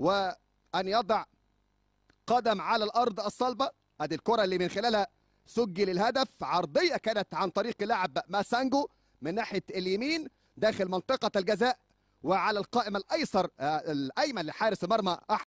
وأن يضع قدم على الأرض الصلبة أدي الكرة اللي من خلالها سجل الهدف عرضية كانت عن طريق لاعب ماسانجو من ناحية اليمين داخل منطقة الجزاء وعلى القائم الأيسر آه، الأيمن لحارس المرمى